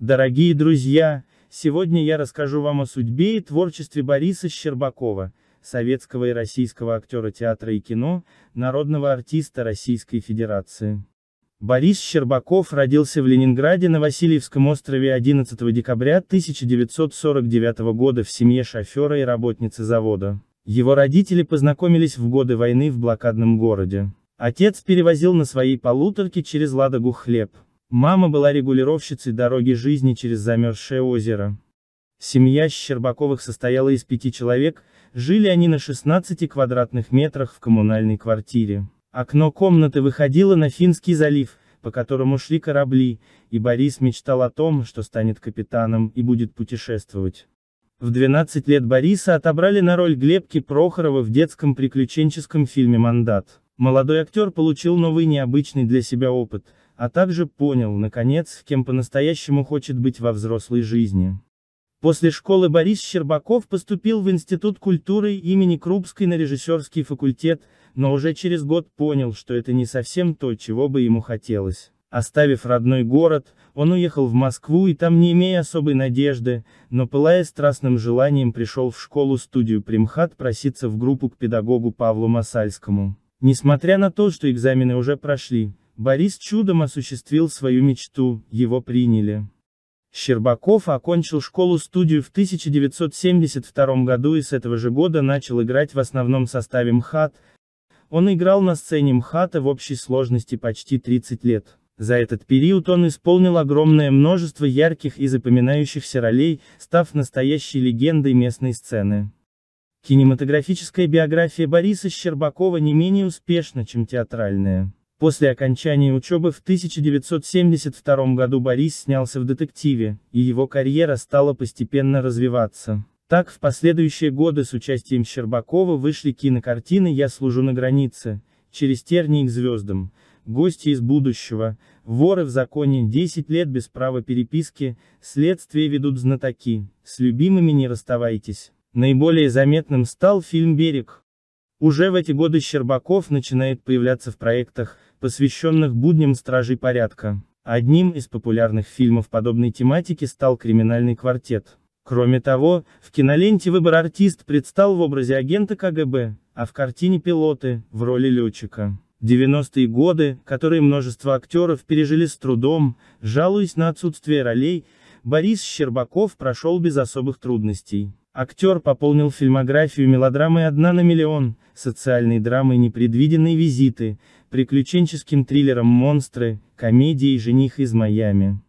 Дорогие друзья, сегодня я расскажу вам о судьбе и творчестве Бориса Щербакова, советского и российского актера театра и кино, народного артиста Российской Федерации. Борис Щербаков родился в Ленинграде на Васильевском острове 11 декабря 1949 года в семье шофера и работницы завода. Его родители познакомились в годы войны в блокадном городе. Отец перевозил на своей полуторке через Ладогу хлеб. Мама была регулировщицей дороги жизни через замерзшее озеро. Семья Щербаковых состояла из пяти человек, жили они на 16 квадратных метрах в коммунальной квартире. Окно комнаты выходило на Финский залив, по которому шли корабли, и Борис мечтал о том, что станет капитаном и будет путешествовать. В 12 лет Бориса отобрали на роль Глебки Прохорова в детском приключенческом фильме «Мандат». Молодой актер получил новый необычный для себя опыт – а также понял, наконец, кем по-настоящему хочет быть во взрослой жизни. После школы Борис Щербаков поступил в Институт культуры имени Крупской на режиссерский факультет, но уже через год понял, что это не совсем то, чего бы ему хотелось. Оставив родной город, он уехал в Москву и там не имея особой надежды, но пылая страстным желанием пришел в школу-студию Примхат проситься в группу к педагогу Павлу Масальскому. Несмотря на то, что экзамены уже прошли, Борис чудом осуществил свою мечту, его приняли. Щербаков окончил школу-студию в 1972 году и с этого же года начал играть в основном составе МХАТ. Он играл на сцене МХАТа в общей сложности почти 30 лет. За этот период он исполнил огромное множество ярких и запоминающихся ролей, став настоящей легендой местной сцены. Кинематографическая биография Бориса Щербакова не менее успешна, чем театральная. После окончания учебы в 1972 году Борис снялся в «Детективе», и его карьера стала постепенно развиваться. Так, в последующие годы с участием Щербакова вышли кинокартины «Я служу на границе», «Через тернии к звездам», «Гости из будущего», «Воры в законе», «10 лет без права переписки», «Следствие ведут знатоки», «С любимыми не расставайтесь». Наиболее заметным стал фильм «Берег», уже в эти годы Щербаков начинает появляться в проектах, посвященных будням стражей порядка. Одним из популярных фильмов подобной тематики стал «Криминальный квартет». Кроме того, в киноленте «Выбор артист» предстал в образе агента КГБ, а в картине «Пилоты» в роли летчика. 90-е годы, которые множество актеров пережили с трудом, жалуясь на отсутствие ролей, Борис Щербаков прошел без особых трудностей. Актер пополнил фильмографию мелодрамой «Одна на миллион», социальной драмой «Непредвиденные визиты», приключенческим триллером «Монстры», комедией «Жених из Майами».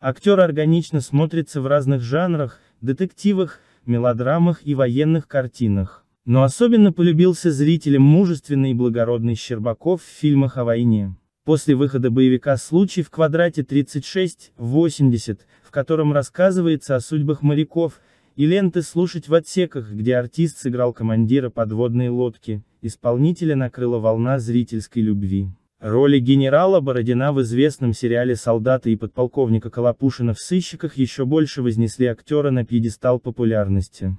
Актер органично смотрится в разных жанрах, детективах, мелодрамах и военных картинах. Но особенно полюбился зрителям мужественный и благородный Щербаков в фильмах о войне. После выхода боевика «Случай в квадрате 36-80», в котором рассказывается о судьбах моряков, и ленты слушать в отсеках, где артист сыграл командира подводной лодки, исполнителя накрыла волна зрительской любви. Роли генерала Бородина в известном сериале «Солдаты» и подполковника Колопушина в «Сыщиках» еще больше вознесли актера на пьедестал популярности.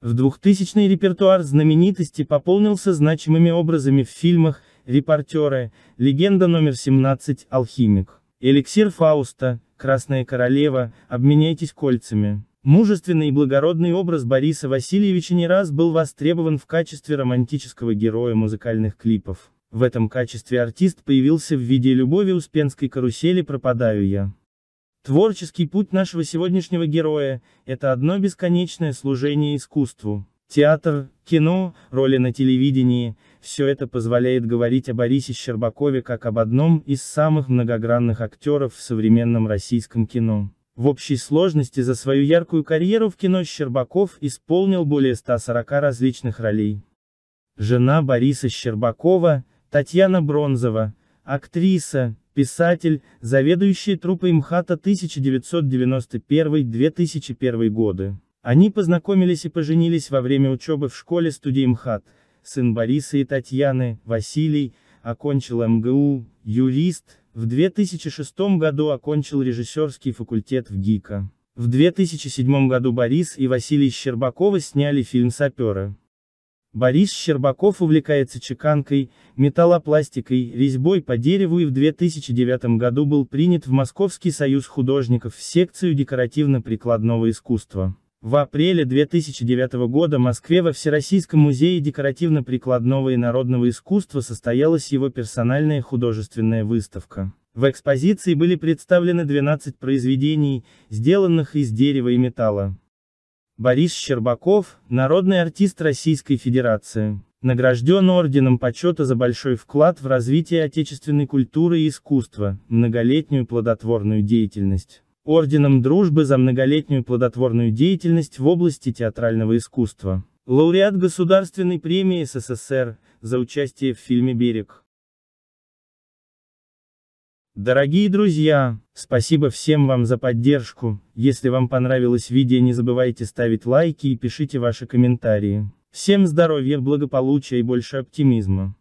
В 2000-й репертуар знаменитости пополнился значимыми образами в фильмах «Репортеры», «Легенда номер 17», «Алхимик», «Эликсир Фауста», «Красная королева», «Обменяйтесь кольцами». Мужественный и благородный образ Бориса Васильевича не раз был востребован в качестве романтического героя музыкальных клипов. В этом качестве артист появился в виде любови Успенской карусели «Пропадаю я». Творческий путь нашего сегодняшнего героя – это одно бесконечное служение искусству. Театр, кино, роли на телевидении – все это позволяет говорить о Борисе Щербакове как об одном из самых многогранных актеров в современном российском кино. В общей сложности за свою яркую карьеру в кино Щербаков исполнил более 140 различных ролей. Жена Бориса Щербакова, Татьяна Бронзова, актриса, писатель, заведующая труппой МХАТа 1991-2001 годы. Они познакомились и поженились во время учебы в школе студии МХАТ. Сын Бориса и Татьяны, Василий, окончил МГУ, юрист, в 2006 году окончил режиссерский факультет в ГИКа. В 2007 году Борис и Василий Щербаковы сняли фильм «Саперы». Борис Щербаков увлекается чеканкой, металлопластикой, резьбой по дереву и в 2009 году был принят в Московский союз художников в секцию декоративно-прикладного искусства. В апреле 2009 года в Москве во Всероссийском музее декоративно-прикладного и народного искусства состоялась его персональная художественная выставка. В экспозиции были представлены 12 произведений, сделанных из дерева и металла. Борис Щербаков, народный артист Российской Федерации, награжден Орденом почета за большой вклад в развитие отечественной культуры и искусства, многолетнюю плодотворную деятельность орденом дружбы за многолетнюю плодотворную деятельность в области театрального искусства. Лауреат Государственной премии СССР, за участие в фильме «Берег». Дорогие друзья, спасибо всем вам за поддержку, если вам понравилось видео не забывайте ставить лайки и пишите ваши комментарии. Всем здоровья, благополучия и больше оптимизма.